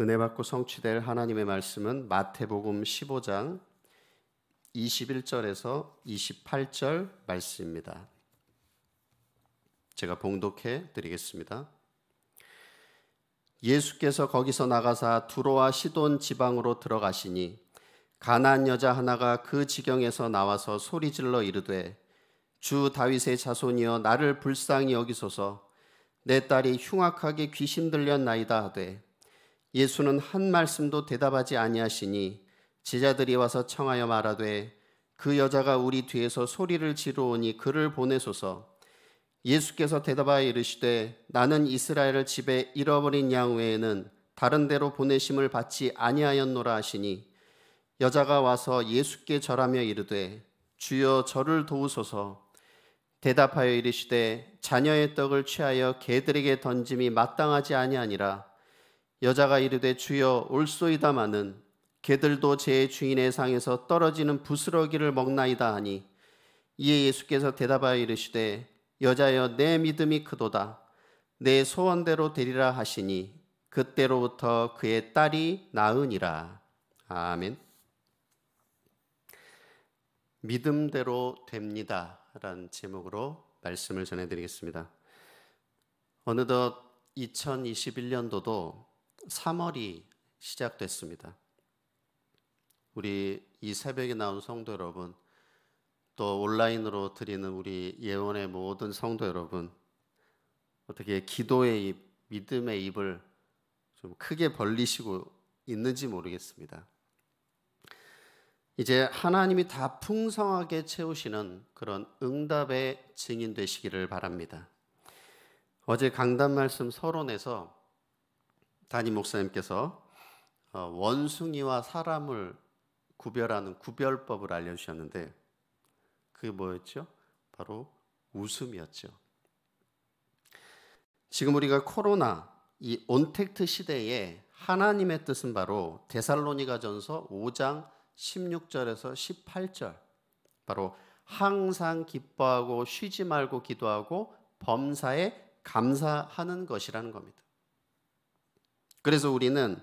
은혜 받고 성취될 하나님의 말씀은 마태복음 15장 21절에서 28절 말씀입니다. 제가 봉독해 드리겠습니다. 예수께서 거기서 나가사 두로와 시돈 지방으로 들어가시니 가나 여자 하나가 그 지경에서 나와서 소리질러 이르되 주 다윗의 자손이여 나를 불쌍히 여기소서 내 딸이 흉악하게 귀신 들렸나이다 하되 예수는 한 말씀도 대답하지 아니하시니 제자들이 와서 청하여 말하되 그 여자가 우리 뒤에서 소리를 지르오니 그를 보내소서 예수께서 대답하여 이르시되 나는 이스라엘을 집에 잃어버린 양 외에는 다른 데로 보내심을 받지 아니하였노라 하시니 여자가 와서 예수께 절하며 이르되 주여 저를 도우소서 대답하여 이르시되 자녀의 떡을 취하여 개들에게 던짐이 마땅하지 아니하니라 여자가 이르되 주여 올소이다마는 개들도 제 주인의 상에서 떨어지는 부스러기를 먹나이다 하니 이에 예수께서 대답하여 이르시되 여자여 내 믿음이 크도다 내 소원대로 되리라 하시니 그때로부터 그의 딸이 나으니라 아멘 믿음대로 됩니다 라는 제목으로 말씀을 전해드리겠습니다 어느덧 2021년도도 3월이 시작됐습니다. 우리 이 새벽에 나온 성도 여러분, 또 온라인으로 드리는 우리 예원의 모든 성도 여러분, 어떻게 기도의 입, 믿음의 입을 좀 크게 벌리시고 있는지 모르겠습니다. 이제 하나님이 다 풍성하게 채우시는 그런 응답의 증인 되시기를 바랍니다. 어제 강단 말씀 서론에서 담임 목사님께서 어, 원숭이와 사람을 구별하는 구별법을 알려주셨는데 그게 뭐였죠? 바로 웃음이었죠. 지금 우리가 코로나 이 온택트 시대에 하나님의 뜻은 바로 데살로니가전서 5장 16절에서 18절 바로 항상 기뻐하고 쉬지 말고 기도하고 범사에 감사하는 것이라는 겁니다. 그래서 우리는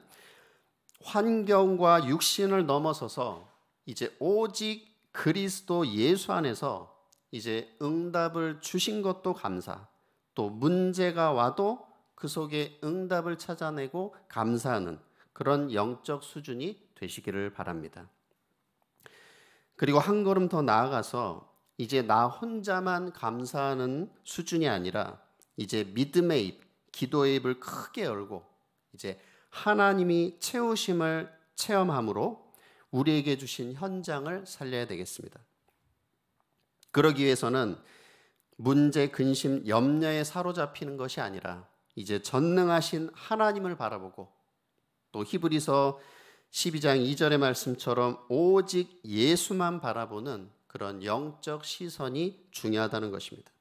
환경과 육신을 넘어서서 이제 오직 그리스도 예수 안에서 이제 응답을 주신 것도 감사, 또 문제가 와도 그 속에 응답을 찾아내고 감사하는 그런 영적 수준이 되시기를 바랍니다. 그리고 한 걸음 더 나아가서 이제 나 혼자만 감사하는 수준이 아니라 이제 믿음의 입, 기도의 입을 크게 열고 이제 하나님이 채우심을 체험함으로 우리에게 주신 현장을 살려야 되겠습니다. 그러기 위해서는 문제, 근심, 염려에 사로잡히는 것이 아니라 이제 전능하신 하나님을 바라보고 또 히브리서 12장 2절의 말씀처럼 오직 예수만 바라보는 그런 영적 시선이 중요하다는 것입니다.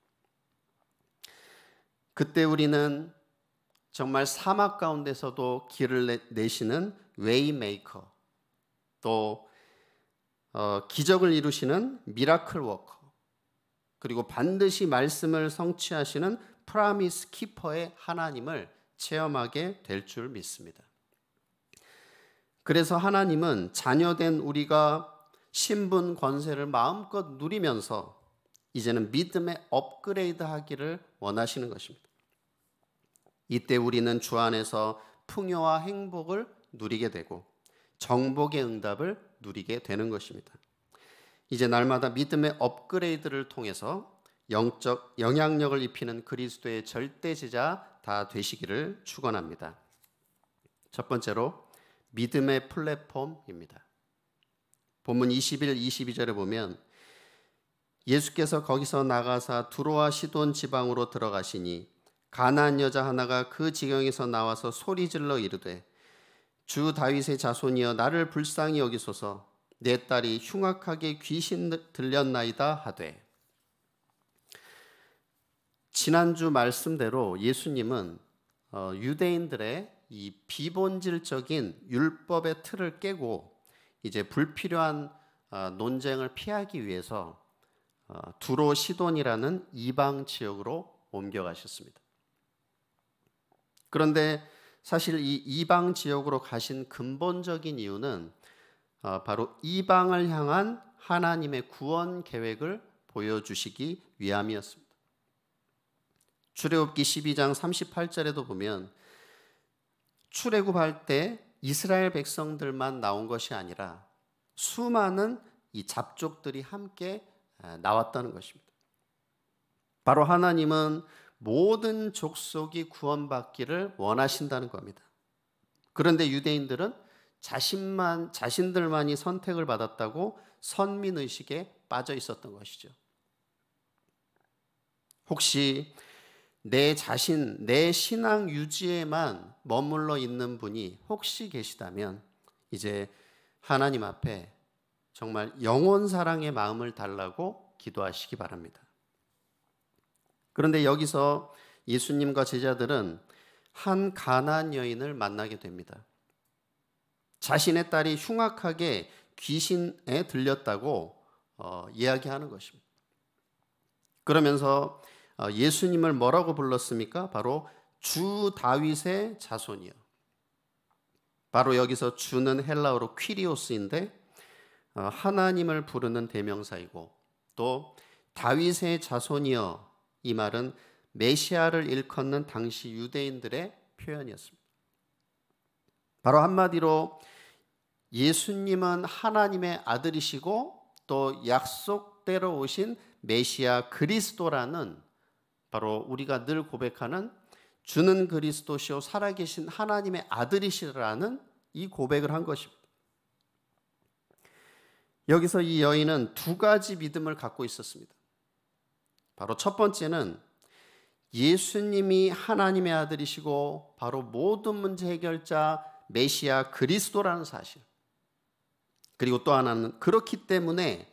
그때 우리는 정말 사막 가운데서도 길을 내시는 웨이메이커, 또 어, 기적을 이루시는 미라클 워커, 그리고 반드시 말씀을 성취하시는 프라미스 키퍼의 하나님을 체험하게 될 줄 믿습니다. 그래서 하나님은 자녀된 우리가 신분 권세를 마음껏 누리면서 이제는 믿음의 업그레이드 하기를 원하시는 것입니다. 이때 우리는 주 안에서 풍요와 행복을 누리게 되고 정복의 응답을 누리게 되는 것입니다. 이제 날마다 믿음의 업그레이드를 통해서 영적 영향력을 입히는 그리스도의 절대 제자 다 되시기를 축원합니다. 첫 번째로 믿음의 플랫폼입니다. 본문 21, 22절에 보면 예수께서 거기서 나가사 두로와 시돈 지방으로 들어가시니 가난안 여자 하나가 그 지경에서 나와서 소리질러 이르되 주 다윗의 자손이여 나를 불쌍히 여기소서 내 딸이 흉악하게 귀신 들렸나이다 하되 지난주 말씀대로 예수님은 어, 유대인들의 이 비본질적인 율법의 틀을 깨고 이제 불필요한 어, 논쟁을 피하기 위해서 어, 두로 시돈이라는 이방 지역으로 옮겨가셨습니다. 그런데 사실 이 이방 지역으로 가신 근본적인 이유는 어, 바로 이방을 향한 하나님의 구원 계획을 보여주시기 위함이었습니다. 출애굽기 12장 38절에도 보면 출애굽할 때 이스라엘 백성들만 나온 것이 아니라 수많은 이 잡족들이 함께 나왔다는 것입니다. 바로 하나님은 모든 족속이 구원받기를 원하신다는 겁니다. 그런데 유대인들은 자신만 자신들만이 선택을 받았다고 선민 의식에 빠져 있었던 것이죠. 혹시 내 자신, 내 신앙 유지에만 머물러 있는 분이 혹시 계시다면 이제 하나님 앞에 정말 영원 사랑의 마음을 달라고 기도하시기 바랍니다. 그런데 여기서 예수님과 제자들은 한 가난 여인을 만나게 됩니다. 자신의 딸이 흉악하게 귀신에 들렸다고 어, 이야기하는 것입니다. 그러면서 어, 예수님을 뭐라고 불렀습니까? 바로 주 다윗의 자손이요. 바로 여기서 주는 헬라어로 퀴리오스인데 어, 하나님을 부르는 대명사이고 또 다윗의 자손이여 이 말은 메시아를 일컫는 당시 유대인들의 표현이었습니다. 바로 한마디로 예수님은 하나님의 아들이시고 또 약속대로 오신 메시아 그리스도라는 바로 우리가 늘 고백하는 주는 그리스도시요 살아계신 하나님의 아들이시라는 이 고백을 한 것입니다. 여기서 이 여인은 두 가지 믿음을 갖고 있었습니다. 바로 첫 번째는 예수님이 하나님의 아들이시고 바로 모든 문제 해결자 메시아 그리스도라는 사실. 그리고 또 하나는 그렇기 때문에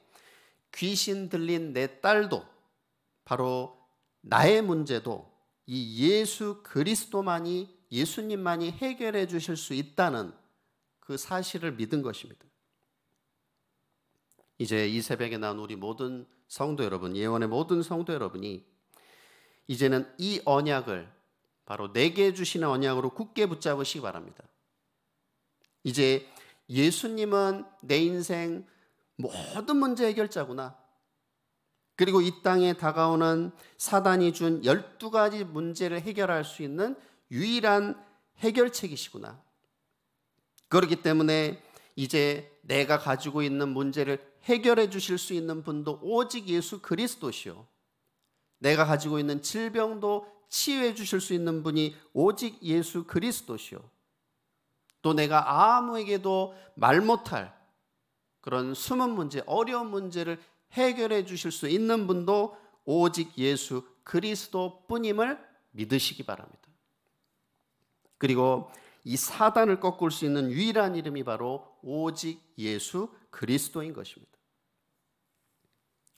귀신 들린 내 딸도 바로 나의 문제도 이 예수 그리스도만이 예수님만이 해결해 주실 수 있다는 그 사실을 믿은 것입니다. 이제 이 새벽에 나온 우리 모든 성도 여러분, 예원의 모든 성도 여러분이 이제는 이 언약을 바로 내게 주시는 언약으로 굳게 붙잡으시기 바랍니다. 이제 예수님은 내 인생 모든 문제 해결자구나. 그리고 이 땅에 다가오는 사단이 준 12가지 문제를 해결할 수 있는 유일한 해결책이시구나. 그렇기 때문에 이제 내가 가지고 있는 문제를 해결해 주실 수 있는 분도 오직 예수 그리스도시요. 내가 가지고 있는 질병도 치유해 주실 수 있는 분이 오직 예수 그리스도시요. 또 내가 아무에게도 말 못할 그런 숨은 문제, 어려운 문제를 해결해 주실 수 있는 분도 오직 예수 그리스도뿐임을 믿으시기 바랍니다. 그리고 이 사단을 꺾을 수 있는 유일한 이름이 바로 오직 예수 그리스도인 것입니다.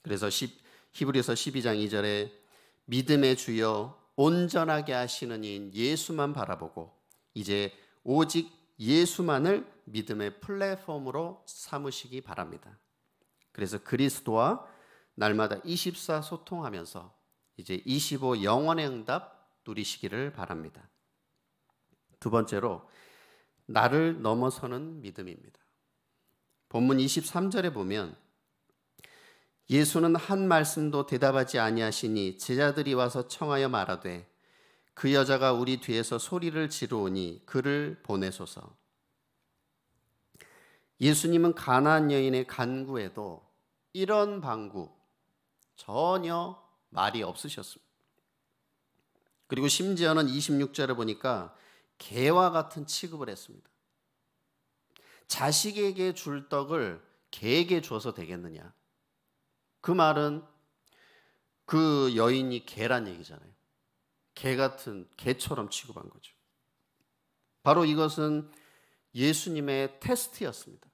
그래서 10, 히브리서 12장 2절에 믿음의 주여 온전하게 하시는 이인 예수만 바라보고 이제 오직 예수만을 믿음의 플랫폼으로 삼으시기 바랍니다. 그래서 그리스도와 날마다 24 소통하면서 이제 25 영원의 응답 누리시기를 바랍니다. 두 번째로 나를 넘어서는 믿음입니다. 본문 23절에 보면 예수는 한 말씀도 대답하지 아니하시니 제자들이 와서 청하여 말하되 그 여자가 우리 뒤에서 소리를 지르오니 그를 보내소서. 예수님은 가나안 여인의 간구에도 이런 방구 전혀 말이 없으셨습니다. 그리고 심지어는 26절을 보니까 개와 같은 취급을 했습니다. 자식에게 줄 떡을 개에게 줘서 되겠느냐? 그 말은 그 여인이 개란 얘기잖아요. 개 같은 개처럼 취급한 거죠. 바로 이것은 예수님의 테스트였습니다.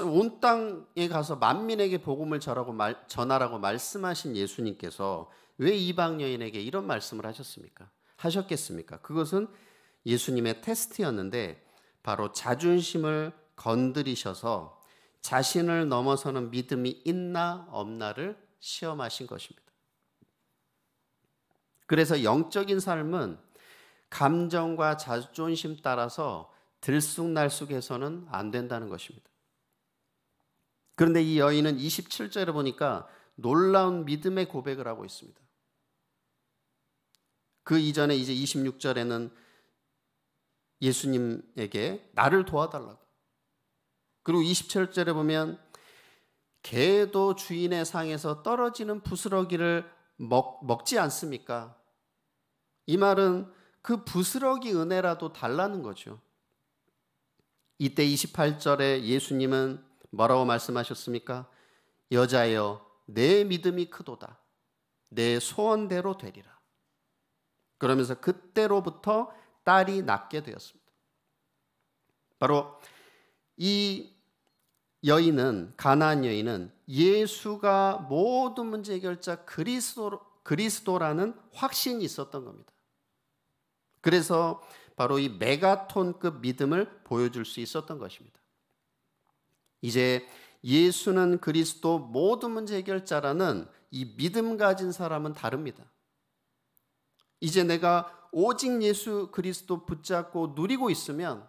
온 땅에 가서 만민에게 복음을 전하라고, 말, 전하라고 말씀하신 예수님께서 왜 이방 여인에게 이런 말씀을 하셨습니까? 하셨겠습니까? 그것은 예수님의 테스트였는데 바로 자존심을 건드리셔서 자신을 넘어서는 믿음이 있나 없나를 시험하신 것입니다. 그래서 영적인 삶은 감정과 자존심 따라서 들쑥날쑥해서는 안 된다는 것입니다. 그런데 이 여인은 27절에 보니까 놀라운 믿음의 고백을 하고 있습니다. 그 이전에 이제 26절에는 예수님에게 나를 도와달라고 그리고 27절에 보면 개도 주인의 상에서 떨어지는 부스러기를 먹, 먹지 않습니까? 이 말은 그 부스러기 은혜라도 달라는 거죠. 이때 28절에 예수님은 뭐라고 말씀하셨습니까? 여자여, 내 믿음이 크도다. 내 소원대로 되리라. 그러면서 그때로부터 딸이 낳게 되었습니다. 바로 이 여인은 가나안 여인은 예수가 모든 문제 해 결자 그리스도 그리스도라는 확신이 있었던 겁니다. 그래서 바로 이 메가톤급 믿음을 보여줄 수 있었던 것입니다. 이제 예수는 그리스도 모든 문제 해결자라는 이 믿음 가진 사람은 다릅니다. 이제 내가 오직 예수 그리스도 붙잡고 누리고 있으면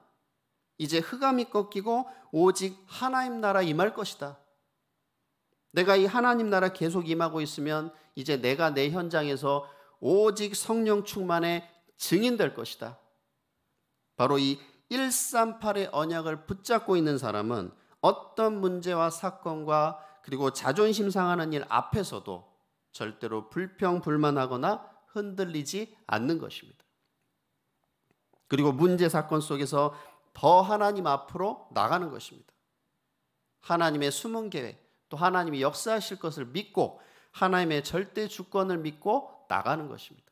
이제 흑암이 꺾이고 오직 하나님 나라 임할 것이다. 내가 이 하나님 나라 계속 임하고 있으면 이제 내가 내 현장에서 오직 성령 충만의 증인될 것이다. 바로 이 138의 언약을 붙잡고 있는 사람은 어떤 문제와 사건과 그리고 자존심 상하는 일 앞에서도 절대로 불평, 불만하거나 흔들리지 않는 것입니다. 그리고 문제 사건 속에서 더 하나님 앞으로 나가는 것입니다. 하나님의 숨은 계획, 또 하나님이 역사하실 것을 믿고 하나님의 절대 주권을 믿고 나가는 것입니다.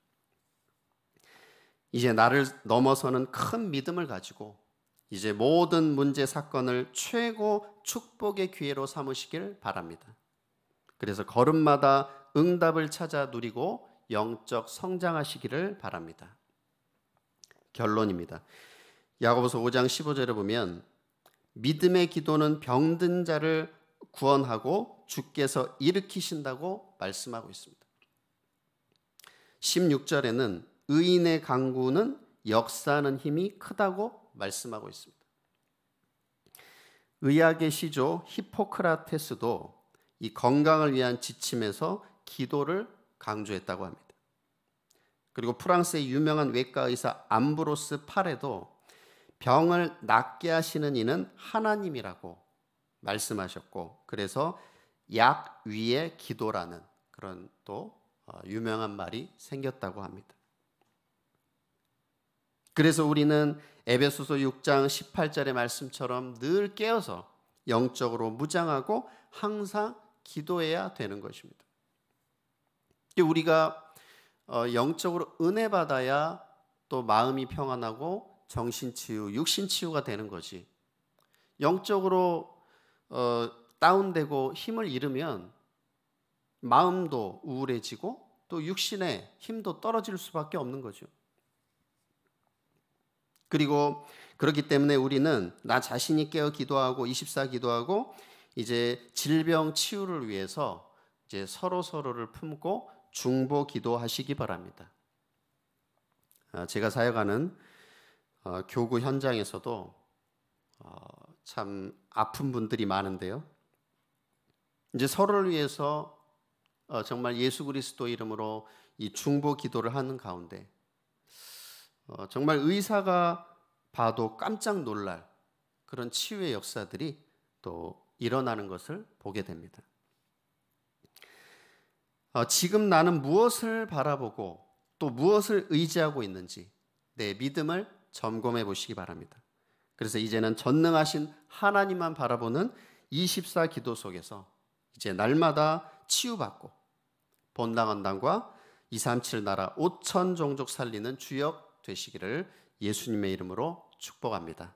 이제 나를 넘어서는 큰 믿음을 가지고 이제 모든 문제 사건을 최고 축복의 기회로 삼으시길 바랍니다. 그래서 걸음마다 응답을 찾아 누리고 영적 성장하시기를 바랍니다. 결론입니다. 야고보서 5장 15절에 보면 믿음의 기도는 병든 자를 구원하고 주께서 일으키신다고 말씀하고 있습니다. 16절에는 의인의 강구는 역사하는 힘이 크다고 말씀하고 있습니다. 의학의 시조 히포크라테스도 이 건강을 위한 지침에서 기도를 강조했다고 합니다. 그리고 프랑스의 유명한 외과 의사 암브로스 팔에도 병을 낫게 하시는 이는 하나님이라고 말씀하셨고 그래서 약 위에 기도라는 그런 또 어, 유명한 말이 생겼다고 합니다. 그래서 우리는 에베소서 6장 18절의 말씀처럼 늘 깨어서 영적으로 무장하고 항상 기도해야 되는 것입니다. 우리가 어, 영적으로 은혜 받아야 또 마음이 평안하고 정신치유, 육신치유가 되는 거지. 영적으로 어, 다운되고 힘을 잃으면 마음도 우울해지고 또 육신의 힘도 떨어질 수밖에 없는 거죠. 그리고 그렇기 때문에 우리는 나 자신이 깨어 기도하고 24 기도하고 이제 질병 치유를 위해서 이제 서로 서로를 품고 중보 기도하시기 바랍니다. 아, 제가 사역하는 어, 교구 현장에서도 어, 참 아픈 분들이 많은데요. 이제 서로를 위해서 어, 정말 예수 그리스도 이름으로 이 중보 기도를 하는 가운데 정말 의사가 봐도 깜짝 놀랄 그런 치유의 역사들이 또 일어나는 것을 보게 됩니다. 지금 나는 무엇을 바라보고 또 무엇을 의지하고 있는지 내 믿음을 점검해 보시기 바랍니다. 그래서 이제는 전능하신 하나님만 바라보는 24 기도 속에서 이제 날마다 치유받고 본당한당과 237 나라 5천 종족 살리는 주역 되시기를 예수님의 이름으로 축복합니다.